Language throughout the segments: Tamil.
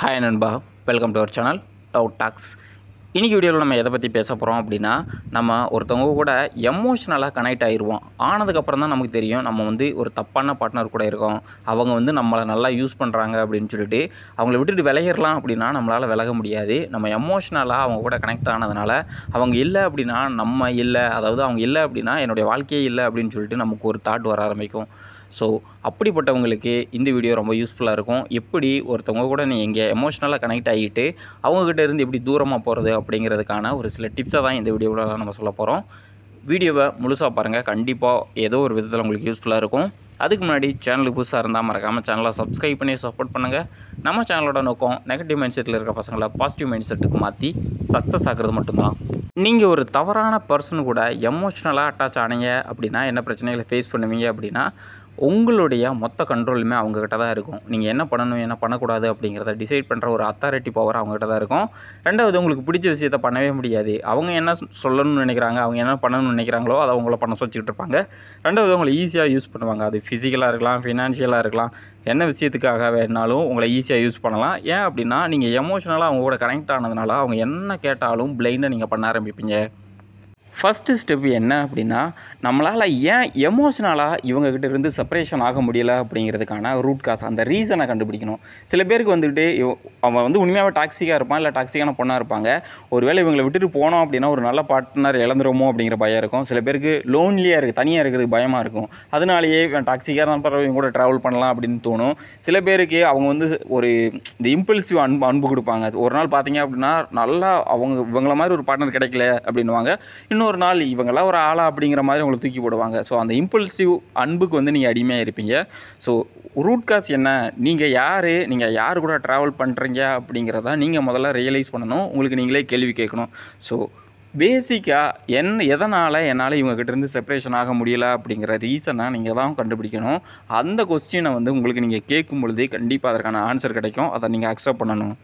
ஹாய் நண்பா welcome to our channel doubt talks இன்றைக்கி வீடியோவில் நம்ம எதை பற்றி பேச போகிறோம் அப்படின்னா நம்ம ஒருத்தவங்க கூட எமோஷ்னலாக கனெக்ட் ஆகிடுவோம் ஆனதுக்கப்புறம் தான் நமக்கு தெரியும் நம்ம வந்து ஒரு தப்பான பார்ட்னர் கூட இருக்கோம் அவங்க வந்து நம்மளை நல்லா யூஸ் பண்ணுறாங்க அப்படின்னு சொல்லிட்டு அவங்கள விட்டுட்டு விளையிடலாம் அப்படின்னா நம்மளால் விலக முடியாது நம்ம எமோஷ்னலாக அவங்க கூட கனெக்ட் ஆனதுனால அவங்க இல்லை அப்படின்னா நம்ம இல்லை அதாவது அவங்க இல்லை அப்படின்னா என்னுடைய வாழ்க்கையே இல்லை அப்படின்னு சொல்லிட்டு நமக்கு ஒரு தாட் வர ஆரம்பிக்கும் ஸோ அப்படிப்பட்டவங்களுக்கு இந்த வீடியோ ரொம்ப யூஸ்ஃபுல்லாக இருக்கும் எப்படி ஒருத்தவங்க கூட நீ எங்கே எமோஷ்னலாக கனெக்ட் ஆகிட்டு அவங்ககிட்ட இருந்து எப்படி தூரமாக போகிறது அப்படிங்கிறதுக்கான ஒரு சில டிப்ஸை தான் இந்த வீடியோவில் நம்ம சொல்ல போகிறோம் வீடியோவை முழுசாக பாருங்கள் கண்டிப்பாக ஏதோ ஒரு விதத்தில் உங்களுக்கு யூஸ்ஃபுல்லாக இருக்கும் அதுக்கு முன்னாடி சேனலுக்கு புதுசாக இருந்தால் மறக்காமல் சேனலை சப்ஸ்கிரைப் பண்ணி சப்போர்ட் பண்ணுங்கள் நம்ம சேனலோட நோக்கம் நெகட்டிவ் மைண்ட் செட்டில் இருக்கிற பசங்களை பாசிட்டிவ் மைண்ட் செட்டுக்கு மாற்றி சக்ஸஸ் ஆகிறது மட்டும்தான் நீங்கள் ஒரு தவறான பர்சன் கூட எமோஷ்னலாக அட்டாச் ஆனீங்க அப்படின்னா என்ன பிரச்சனைகளை ஃபேஸ் பண்ணுவீங்க அப்படின்னா உங்களுடைய மொத்த கண்ட்ரோலுமே அவங்கக்கிட்ட தான் இருக்கும் நீங்கள் என்ன பண்ணணும் என்ன பண்ணக்கூடாது அப்படிங்கிறத டிசைட் பண்ணுற ஒரு அத்தாரிட்டி பவர் அவங்ககிட்ட தான் இருக்கும் ரெண்டாவது உங்களுக்கு பிடிச்ச விஷயத்த பண்ணவே முடியாது அவங்க என்ன சொல்லணும்னு நினைக்கிறாங்க அவங்க என்ன பண்ணணும்னு நினைக்கிறாங்களோ அதை அவங்கள பண்ண சொல்லிச்சுட்டு இருப்பாங்க ரெண்டாவது அவங்களை ஈஸியாக யூஸ் பண்ணுவாங்க அது ஃபிசிக்கலாக இருக்கலாம் ஃபினான்ஷியலாக இருக்கலாம் என்ன விஷயத்துக்காக வேணாலும் உங்களை ஈஸியாக யூஸ் பண்ணலாம் ஏன் அப்படின்னா நீங்கள் எமோஷனலாக அவங்க கூட கனெக்ட் ஆனதுனால அவங்க என்ன கேட்டாலும் பிளைண்டாக நீங்கள் பண்ண ஆரம்பிப்பீங்க ஃபஸ்ட்டு ஸ்டெப்பு என்ன அப்படின்னா நம்மளால் ஏன் எமோஷ்னலாக இவங்கக்கிட்ட இருந்து செப்பரேஷன் ஆக முடியல அப்படிங்கிறதுக்கான ரூட் காஸ் அந்த ரீசனை கண்டுபிடிக்கணும் சில பேருக்கு வந்துட்டு அவன் வந்து உண்மையாகவே டாக்ஸிக்காக இருப்பான் இல்லை டாக்ஸிக்கான பொண்ணாக இருப்பாங்க ஒருவேளை இவங்களை விட்டுட்டு போனோம் அப்படின்னா ஒரு நல்ல பார்ட்னர் இழந்துருமோ அப்படிங்கிற பயம் இருக்கும் சில பேருக்கு லோன்லியாக இருக்குது தனியாக இருக்கிறதுக்கு பயமாக இருக்கும் அதனாலேயே இவன் டாக்ஸிக்காக இருந்தாலும் பரவாயில்ல இவங்க கூட ட்ராவல் பண்ணலாம் அப்படின்னு தோணும் சில பேருக்கு அவங்க வந்து ஒரு இந்த இம்பல்சிவ் அன்பு அன்பு கொடுப்பாங்க ஒரு நாள் பார்த்தீங்க அப்படின்னா நல்லா அவங்க இவங்கள மாதிரி ஒரு பார்ட்னர் கிடைக்கல அப்படின்வாங்க இன்னும் ஒரு நாள் இவங்கெல்லாம் ஒரு ஆளா அப்படிங்கிற மாதிரி உங்களை தூக்கி போடுவாங்க ஸோ அந்த இம்பல்சிவ் அன்புக்கு வந்து நீங்கள் அடிமையாக இருப்பீங்க ஸோ ரூட் காஸ் என்ன நீங்கள் யார் நீங்கள் யார் கூட ட்ராவல் பண்ணுறீங்க அப்படிங்கிறத நீங்கள் முதல்ல ரியலைஸ் பண்ணணும் உங்களுக்கு நீங்களே கேள்வி கேட்கணும் ஸோ பேசிக்காக என் எதனால் என்னால் இவங்கக்கிட்டேருந்து செப்ரேஷன் ஆக முடியல அப்படிங்கிற ரீசனை நீங்கள் தான் கண்டுபிடிக்கணும் அந்த கொஸ்டினை வந்து உங்களுக்கு நீங்கள் கேட்கும் பொழுதே கண்டிப்பாக அதற்கான ஆன்சர் கிடைக்கும் அதை நீங்கள் அக்செப்ட் பண்ணணும்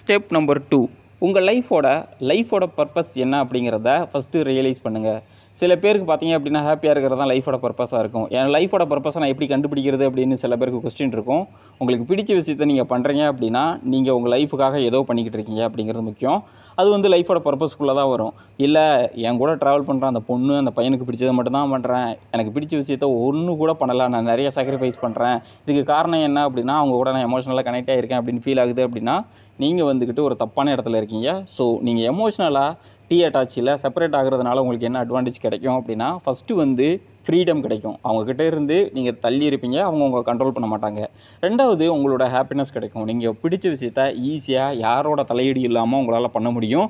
ஸ்டெப் நம்பர் டூ உங்கள் லைஃபோட லைஃபோட பர்பஸ் என்ன அப்படிங்கிறத ஃபஸ்ட்டு ரியலைஸ் பண்ணுங்கள் சில பேருக்கு பார்த்தீங்க அப்படின்னா ஹாப்பியாக இருக்கிறது தான் லைஃபோட பர்பஸாக இருக்கும் என் லைஃபோட பர்பஸை நான் எப்படி கண்டுபிடிக்கிறது அப்படின்னு சில பேருக்கு கொஸ்டின் இருக்கும் உங்களுக்கு பிடிச்ச விஷயத்தை நீங்கள் பண்ணுறீங்க அப்படின்னா நீங்கள் உங்கள் லைஃபுக்காக ஏதோ பண்ணிக்கிட்டு இருக்கீங்க அப்படிங்கிறது முக்கியம் அது வந்து லைஃபோட பர்பஸ்க்குள்ளே தான் வரும் இல்லை என் கூட ட்ராவல் பண்ணுற அந்த பொண்ணு அந்த பையனுக்கு பிடிச்சதை மட்டும்தான் பண்ணுறேன் எனக்கு பிடிச்ச விஷயத்த ஒன்று கூட பண்ணலாம் நான் நிறைய சாக்ரிஃபைஸ் பண்ணுறேன் இதுக்கு காரணம் என்ன அப்படின்னா அவங்க கூட நான் எமோஷனலாக கனெக்ட் ஆகிருக்கேன் அப்படின்னு ஃபீல் ஆகுது அப்படின்னா நீங்கள் வந்துக்கிட்டு ஒரு தப்பான இடத்துல இருக்கீங்க ஸோ நீங்கள் எமோஷ்னலாக டீ அட்டாச்சியில் செப்பரேட் ஆகிறதுனால உங்களுக்கு என்ன அட்வான்டேஜ் கிடைக்கும் அப்படின்னா ஃபஸ்ட்டு வந்து ஃப்ரீடம் கிடைக்கும் அவங்கக்கிட்ட இருந்து நீங்கள் தள்ளி இருப்பீங்க அவங்க உங்களை கண்ட்ரோல் பண்ண மாட்டாங்க ரெண்டாவது உங்களோட ஹாப்பினஸ் கிடைக்கும் நீங்கள் பிடிச்ச விஷயத்த ஈஸியாக யாரோட தலையீடு இல்லாமல் உங்களால் பண்ண முடியும்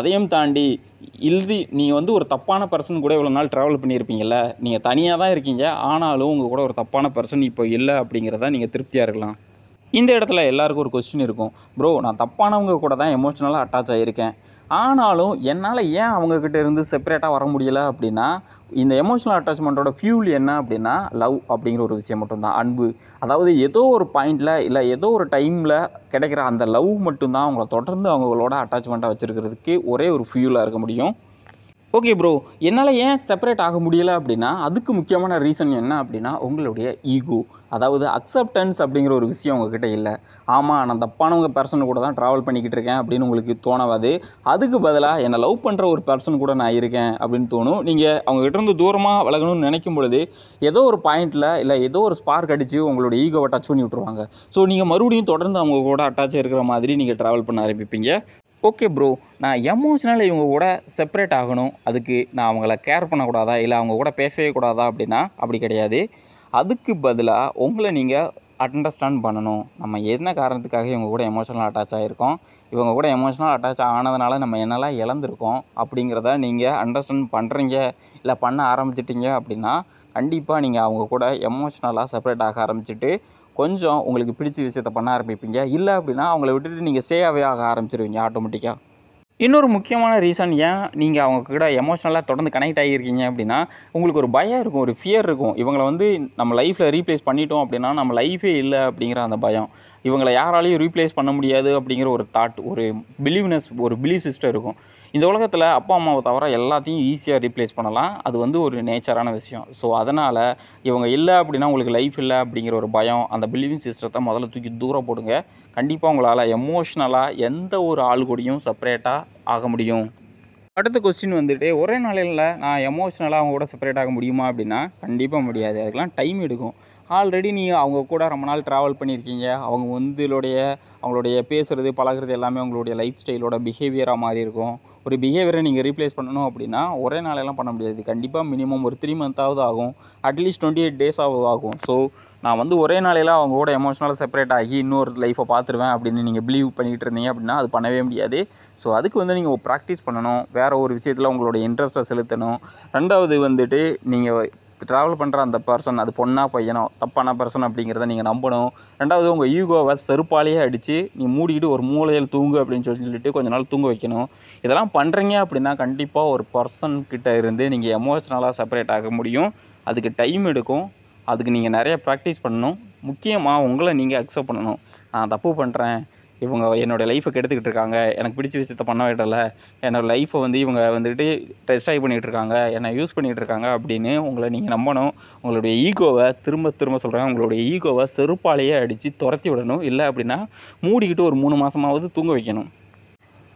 அதையும் தாண்டி இல்தி நீங்கள் வந்து ஒரு தப்பான பர்சன் கூட இவ்வளோ நாள் ட்ராவல் பண்ணியிருப்பீங்கள நீங்கள் தனியாக தான் இருக்கீங்க ஆனாலும் உங்கள் கூட ஒரு தப்பான பர்சன் இப்போ இல்லை அப்படிங்கிறத நீங்கள் திருப்தியாக இருக்கலாம் இந்த இடத்துல எல்லாருக்கும் ஒரு கொஸ்டின் இருக்கும் ப்ரோ நான் தப்பானவங்க கூட தான் எமோஷ்னலாக அட்டாச் ஆகியிருக்கேன் ஆனாலும் என்னால் ஏன் அவங்கக்கிட்ட இருந்து செப்பரேட்டாக வர முடியலை அப்படின்னா இந்த எமோஷ்னல் அட்டாச்மெண்ட்டோட ஃபியூல் என்ன அப்படின்னா லவ் அப்படிங்கிற ஒரு விஷயம் மட்டும்தான் அன்பு அதாவது ஏதோ ஒரு பாயிண்டில் இல்லை ஏதோ ஒரு டைமில் கிடைக்கிற அந்த லவ் மட்டும்தான் அவங்கள தொடர்ந்து அவங்களோட அட்டாச்மெண்ட்டாக வச்சுருக்கிறதுக்கு ஒரே ஒரு ஃபியூலாக இருக்க முடியும் ஓகே ப்ரோ என்னால் ஏன் செப்பரேட் ஆக முடியலை அப்படின்னா அதுக்கு முக்கியமான ரீசன் என்ன அப்படின்னா உங்களுடைய ஈகோ அதாவது அக்செப்டன்ஸ் அப்படிங்கிற ஒரு விஷயம் உங்ககிட்ட இல்லை ஆமாம் நான் தப்பானவங்க பர்சன் கூட தான் ட்ராவல் பண்ணிக்கிட்டு இருக்கேன் அப்படின்னு உங்களுக்கு தோணாது அதுக்கு பதிலாக என்னை லவ் பண்ணுற ஒரு பர்சன் கூட நான் இருக்கேன் அப்படின்னு தோணும் நீங்கள் அவங்ககிட்ட இருந்து தூரமாக விலகணும்னு நினைக்கும் பொழுது ஏதோ ஒரு பாயிண்ட்டில் இல்லை ஏதோ ஒரு ஸ்பார்க் அடித்து உங்களுடைய ஈகோவை டச் பண்ணி விட்ருவாங்க ஸோ நீங்கள் மறுபடியும் தொடர்ந்து அவங்க கூட அட்டாச் இருக்கிற மாதிரி நீங்கள் ட்ராவல் பண்ண ஆரம்பிப்பீங்க ஓகே ப்ரோ நான் எமோஷ்னல் இவங்க கூட செப்பரேட் ஆகணும் அதுக்கு நான் அவங்கள கேர் பண்ணக்கூடாதா இல்லை அவங்க கூட பேசவே கூடாதா அப்படின்னா அப்படி கிடையாது அதுக்கு பதிலாக உங்களை நீங்கள் அண்டர்ஸ்டாண்ட் பண்ணணும் நம்ம என்ன காரணத்துக்காக இவங்க கூட எமோஷனலாக அட்டாச் ஆகிருக்கோம் இவங்க கூட எமோஷனல் அட்டாச் ஆனதுனால நம்ம என்னெல்லாம் இழந்திருக்கோம் அப்படிங்கிறத நீங்கள் அண்டர்ஸ்டாண்ட் பண்ணுறீங்க இல்லை பண்ண ஆரம்பிச்சிட்டிங்க அப்படின்னா கண்டிப்பாக நீங்கள் அவங்க கூட எமோஷ்னலாக செப்பரேட் ஆக ஆரம்பிச்சுட்டு கொஞ்சம் உங்களுக்கு பிடிச்ச விஷயத்த பண்ண ஆரம்பிப்பீங்க இல்லை அப்படின்னா அவங்கள விட்டுட்டு நீங்கள் ஸ்டே ஆகவே ஆக ஆரம்பிச்சிருவீங்க ஆட்டோமேட்டிக்காக இன்னொரு முக்கியமான ரீசன் ஏன் நீங்கள் அவங்க கூட எமோஷனலாக தொடர்ந்து கனெக்ட் ஆகியிருக்கீங்க அப்படின்னா உங்களுக்கு ஒரு பயம் இருக்கும் ஒரு ஃபியர் இருக்கும் இவங்களை வந்து நம்ம லைஃப்பில் ரீப்ளேஸ் பண்ணிட்டோம் அப்படின்னா நம்ம லைஃபே இல்லை அப்படிங்கிற அந்த பயம் இவங்களை யாராலையும் ரீப்ளேஸ் பண்ண முடியாது அப்படிங்கிற ஒரு தாட் ஒரு பிலீவ்னஸ் ஒரு பிலீவ் சிஸ்டம் இருக்கும் இந்த உலகத்தில் அப்பா அம்மாவை தவிர எல்லாத்தையும் ஈஸியாக ரீப்ளேஸ் பண்ணலாம் அது வந்து ஒரு நேச்சரான விஷயம் ஸோ அதனால் இவங்க இல்லை அப்படின்னா உங்களுக்கு லைஃப் இல்லை அப்படிங்கிற ஒரு பயம் அந்த பிலீவிங் சிஸ்டத்தை முதல்ல தூக்கி தூரம் போடுங்க கண்டிப்பாக உங்களால் எமோஷ்னலாக எந்த ஒரு ஆள் கூடையும் செப்பரேட்டாக ஆக முடியும் அடுத்த கொஸ்டின் வந்துட்டு ஒரே நாளில் நான் எமோஷ்னலாக அவங்க கூட செப்பரேட் ஆக முடியுமா அப்படின்னா கண்டிப்பாக முடியாது அதுக்கெலாம் டைம் எடுக்கும் ஆல்ரெடி நீ அவங்க கூட ரொம்ப நாள் ட்ராவல் பண்ணியிருக்கீங்க அவங்க வந்துடைய அவங்களுடைய பேசுகிறது பழகிறது எல்லாமே அவங்களுடைய லைஃப் ஸ்டைலோட பிஹேவியராக மாறி இருக்கும் ஒரு பிஹேவியரை நீங்கள் ரீப்ளேஸ் பண்ணணும் அப்படின்னா ஒரே நாளெல்லாம் பண்ண முடியாது கண்டிப்பாக மினிமம் ஒரு த்ரீ மந்த்தாவது ஆகும் அட்லீஸ்ட் டுவெண்ட்டி எயிட் டேஸாவது ஆகும் ஸோ நான் வந்து ஒரே நாளையில் அவங்க கூட எமோஷனலாக செப்பரேட் ஆகி இன்னொரு லைஃப்பை பார்த்துருவேன் அப்படின்னு நீங்கள் பிலீவ் பண்ணிகிட்டு இருந்தீங்க அப்படின்னா அது பண்ணவே முடியாது ஸோ அதுக்கு வந்து நீங்கள் ப்ராக்டிஸ் பண்ணணும் வேறு ஒரு விஷயத்தில் உங்களோட இன்ட்ரெஸ்ட்டை செலுத்தணும் ரெண்டாவது வந்துட்டு நீங்கள் ட்ராவல் பண்ணுற அந்த பர்சன் அது பொண்ணாக பையனோ தப்பான பர்சன் அப்படிங்கிறத நீங்கள் நம்பணும் ரெண்டாவது உங்கள் ஈகோவை செருப்பாலேயே அடித்து நீ மூடிக்கிட்டு ஒரு மூளையில் தூங்கு அப்படின்னு சொல்லிட்டு கொஞ்ச நாள் தூங்க வைக்கணும் இதெல்லாம் பண்ணுறீங்க அப்படின்னா கண்டிப்பாக ஒரு பர்சன்கிட்ட இருந்து நீங்கள் எமோஷ்னலாக செப்பரேட் ஆக முடியும் அதுக்கு டைம் எடுக்கும் அதுக்கு நீங்கள் நிறைய ப்ராக்டிஸ் பண்ணணும் முக்கியமாக உங்களை நீங்கள் அக்செப்ட் பண்ணணும் நான் தப்பு பண்ணுறேன் இவங்க என்னோடய லைஃப்பை கெடுத்துக்கிட்டு இருக்காங்க எனக்கு பிடிச்ச விஷயத்த பண்ண விடலை என்னோடய லைஃப்பை வந்து இவங்க வந்துட்டு டெஸ்டாய் பண்ணிகிட்டு இருக்காங்க என்னை யூஸ் பண்ணிகிட்டு இருக்காங்க அப்படின்னு உங்களை நீங்கள் நம்பணும் உங்களுடைய ஈகோவை திரும்ப திரும்ப சொல்கிறாங்க உங்களுடைய ஈகோவை செருப்பாலேயே அடித்து துரத்தி விடணும் இல்லை அப்படின்னா மூடிக்கிட்டு ஒரு மூணு மாதமாவது தூங்க வைக்கணும்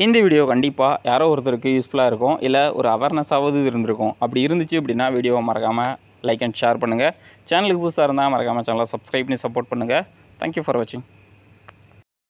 இந்த வீடியோ கண்டிப்பாக யாரோ ஒருத்தருக்கு யூஸ்ஃபுல்லாக இருக்கும் இல்லை ஒரு அவேர்னஸ்ஸாவது இருந்திருக்கும் அப்படி இருந்துச்சு அப்படின்னா வீடியோவை மறக்காமல் லைக் அண்ட் ஷேர் பண்ணுங்கள் சேனலுக்கு புதுசாக இருந்தால் மறக்காமல் சேனலை சப்ஸ்கிரைப் பண்ணி சப்போர்ட் பண்ணுங்கள் தேங்க்யூ ஃபார் வாட்சிங்